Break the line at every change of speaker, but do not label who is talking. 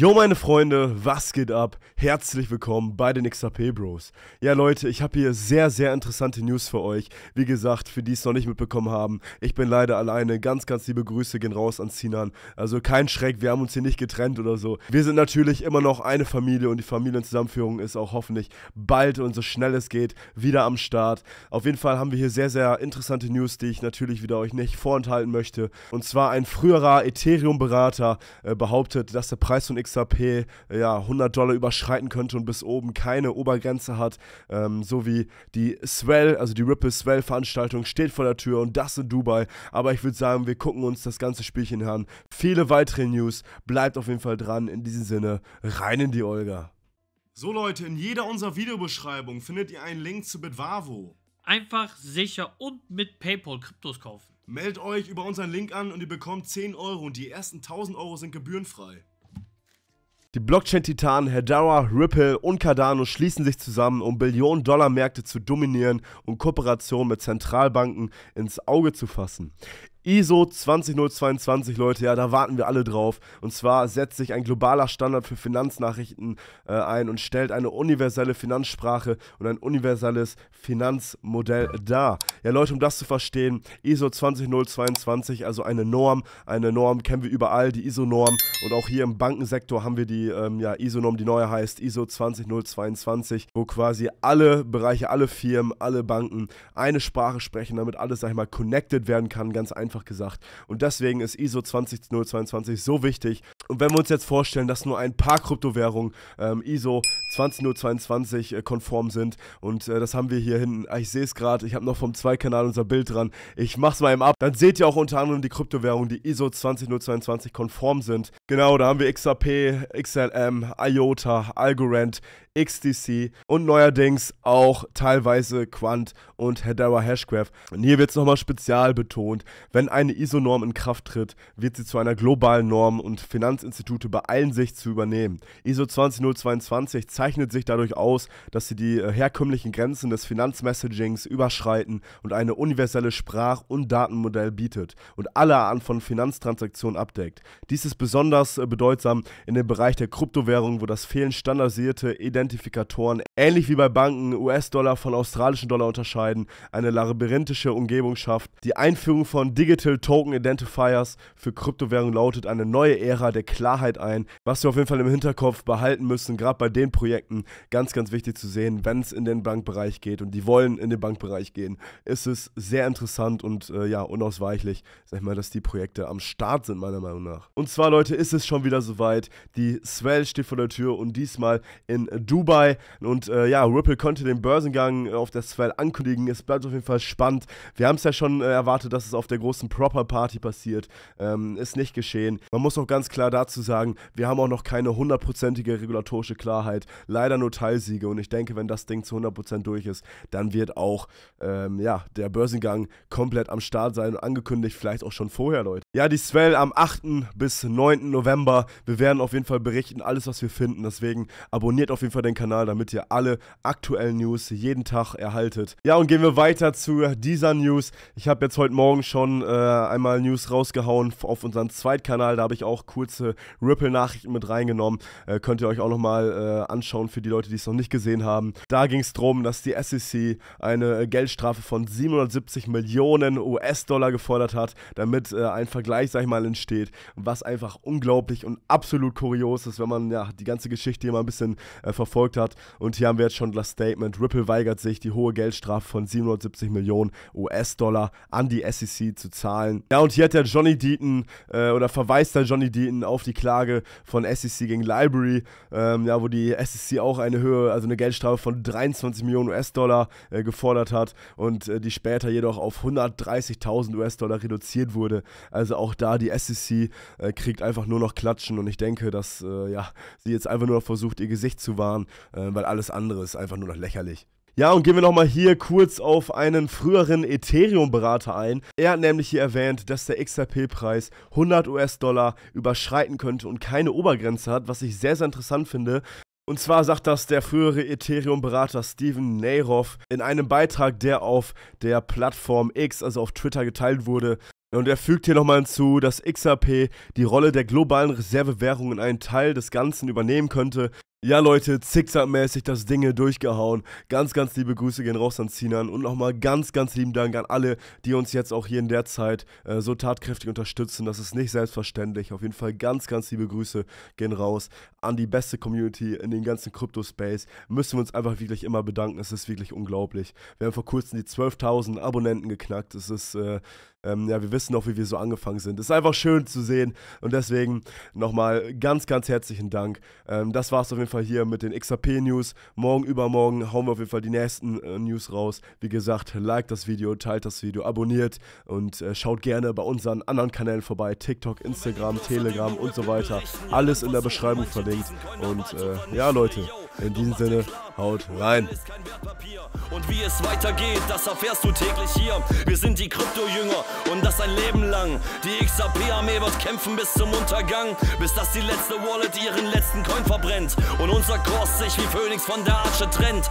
Jo meine Freunde, was geht ab? Herzlich willkommen bei den XRP Bros. Ja Leute, ich habe hier sehr, sehr interessante News für euch. Wie gesagt, für die es noch nicht mitbekommen haben, ich bin leider alleine. Ganz, ganz liebe Grüße gehen raus an Sinan. Also kein Schreck, wir haben uns hier nicht getrennt oder so. Wir sind natürlich immer noch eine Familie und die Familienzusammenführung ist auch hoffentlich bald und so schnell es geht wieder am Start. Auf jeden Fall haben wir hier sehr, sehr interessante News, die ich natürlich wieder euch nicht vorenthalten möchte. Und zwar ein früherer Ethereum-Berater äh, behauptet, dass der Preis von XRP XRP äh, ja, 100 Dollar überschreiten könnte und bis oben keine Obergrenze hat, ähm, wie die Swell, also die Ripple Swell Veranstaltung steht vor der Tür und das in Dubai. Aber ich würde sagen, wir gucken uns das ganze Spielchen an. Viele weitere News, bleibt auf jeden Fall dran. In diesem Sinne, rein in die Olga. So Leute, in jeder unserer Videobeschreibung findet ihr einen Link zu Bitwavo. Einfach, sicher und mit PayPal Kryptos kaufen. Meldet euch über unseren Link an und ihr bekommt 10 Euro und die ersten 1000 Euro sind gebührenfrei. Die Blockchain-Titanen Hedera, Ripple und Cardano schließen sich zusammen, um Billionen-Dollar-Märkte zu dominieren und Kooperationen mit Zentralbanken ins Auge zu fassen. ISO 20022, Leute, ja, da warten wir alle drauf. Und zwar setzt sich ein globaler Standard für Finanznachrichten äh, ein und stellt eine universelle Finanzsprache und ein universelles Finanzmodell dar. Ja, Leute, um das zu verstehen, ISO 20022, also eine Norm, eine Norm kennen wir überall, die ISO-Norm. Und auch hier im Bankensektor haben wir die ähm, ja, ISO-Norm, die neue heißt ISO 20022, wo quasi alle Bereiche, alle Firmen, alle Banken eine Sprache sprechen, damit alles, sag ich mal, connected werden kann, ganz einfach einfach gesagt. Und deswegen ist ISO 20022 so wichtig. Und wenn wir uns jetzt vorstellen, dass nur ein paar Kryptowährungen ähm, ISO 20022 äh, konform sind und äh, das haben wir hier hinten. Ah, ich sehe es gerade, ich habe noch vom 2-Kanal unser Bild dran. Ich mache es mal eben ab. Dann seht ihr auch unter anderem die Kryptowährungen, die ISO 20022 konform sind. Genau, da haben wir XRP, XLM, IOTA, Algorand, XTC und neuerdings auch teilweise Quant und Hedera Hashgraph. Und hier wird es nochmal spezial betont, wenn eine ISO-Norm in Kraft tritt, wird sie zu einer globalen Norm und Finanzinstitute beeilen sich zu übernehmen. ISO 20022 zeichnet sich dadurch aus, dass sie die äh, herkömmlichen Grenzen des Finanzmessagings überschreiten und eine universelle Sprach- und Datenmodell bietet und alle Arten von Finanztransaktionen abdeckt. Dies ist besonders äh, bedeutsam in dem Bereich der Kryptowährung, wo das Fehlen standardisierte Identifizierung Identifikatoren, ähnlich wie bei Banken, US-Dollar von australischen Dollar unterscheiden, eine labyrinthische Umgebung schafft. Die Einführung von Digital Token Identifiers für Kryptowährungen lautet eine neue Ära der Klarheit ein, was wir auf jeden Fall im Hinterkopf behalten müssen, gerade bei den Projekten. Ganz, ganz wichtig zu sehen, wenn es in den Bankbereich geht und die wollen in den Bankbereich gehen, ist es sehr interessant und äh, ja, unausweichlich, sag ich mal, dass die Projekte am Start sind, meiner Meinung nach. Und zwar, Leute, ist es schon wieder soweit. Die Swell steht vor der Tür und diesmal in Dubai. Und äh, ja, Ripple konnte den Börsengang äh, auf der Swell ankündigen. Es bleibt auf jeden Fall spannend. Wir haben es ja schon äh, erwartet, dass es auf der großen Proper Party passiert. Ähm, ist nicht geschehen. Man muss auch ganz klar dazu sagen, wir haben auch noch keine hundertprozentige regulatorische Klarheit. Leider nur Teilsiege. Und ich denke, wenn das Ding zu 100% durch ist, dann wird auch ähm, ja, der Börsengang komplett am Start sein und angekündigt. Vielleicht auch schon vorher, Leute. Ja, die Swell am 8. bis 9. November. Wir werden auf jeden Fall berichten, alles, was wir finden. Deswegen abonniert auf jeden Fall Fall den Kanal, damit ihr alle aktuellen News jeden Tag erhaltet. Ja, und gehen wir weiter zu dieser News. Ich habe jetzt heute Morgen schon äh, einmal News rausgehauen auf unseren Zweitkanal. Da habe ich auch kurze Ripple-Nachrichten mit reingenommen. Äh, könnt ihr euch auch nochmal äh, anschauen für die Leute, die es noch nicht gesehen haben. Da ging es darum, dass die SEC eine äh, Geldstrafe von 770 Millionen US-Dollar gefordert hat, damit äh, ein Vergleich, sag ich mal, entsteht, was einfach unglaublich und absolut kurios ist, wenn man ja die ganze Geschichte hier mal ein bisschen äh, verfolgt verfolgt hat. Und hier haben wir jetzt schon das Statement, Ripple weigert sich, die hohe Geldstrafe von 770 Millionen US-Dollar an die SEC zu zahlen. Ja, und hier hat der Johnny Deaton äh, oder verweist der Johnny Deaton auf die Klage von SEC gegen Library, ähm, ja, wo die SEC auch eine Höhe, also eine Geldstrafe von 23 Millionen US-Dollar äh, gefordert hat und äh, die später jedoch auf 130.000 US-Dollar reduziert wurde. Also auch da die SEC äh, kriegt einfach nur noch Klatschen und ich denke, dass äh, ja, sie jetzt einfach nur noch versucht, ihr Gesicht zu wahren fahren, äh, weil alles andere ist einfach nur noch lächerlich. Ja, und gehen wir nochmal hier kurz auf einen früheren Ethereum-Berater ein. Er hat nämlich hier erwähnt, dass der XRP-Preis 100 US-Dollar überschreiten könnte und keine Obergrenze hat, was ich sehr, sehr interessant finde. Und zwar sagt das der frühere Ethereum-Berater Steven Nairoff in einem Beitrag, der auf der Plattform X, also auf Twitter, geteilt wurde. Und er fügt hier nochmal hinzu, dass XRP die Rolle der globalen Reservewährung in einen Teil des Ganzen übernehmen könnte ja, Leute, zickzackmäßig das Ding durchgehauen. Ganz, ganz liebe Grüße gehen raus an Zinan und nochmal ganz, ganz lieben Dank an alle, die uns jetzt auch hier in der Zeit äh, so tatkräftig unterstützen. Das ist nicht selbstverständlich. Auf jeden Fall ganz, ganz liebe Grüße gehen raus an die beste Community in den ganzen Krypto-Space. Müssen wir uns einfach wirklich immer bedanken. Es ist wirklich unglaublich. Wir haben vor kurzem die 12.000 Abonnenten geknackt. Es ist. Äh, ähm, ja, wir wissen noch, wie wir so angefangen sind. Es ist einfach schön zu sehen und deswegen nochmal ganz, ganz herzlichen Dank. Ähm, das es auf jeden Fall jeden Fall hier mit den xrp news Morgen, übermorgen hauen wir auf jeden Fall die nächsten äh, News raus. Wie gesagt, like das Video, teilt das Video, abonniert und äh, schaut gerne bei unseren anderen Kanälen vorbei. TikTok, Instagram, Telegram und so weiter. Alles in der Beschreibung verlinkt. Und äh, ja, Leute, in diesem Sinne, haut rein. Und wie es weitergeht, das erfährst du täglich hier. Wir sind die Krypto-Jünger und das ein Leben lang. Die XAP-Armee wird kämpfen bis zum Untergang, bis dass die letzte Wallet ihren letzten Coin verbrennt und unser Kurs sich wie Phoenix von der Arche trennt.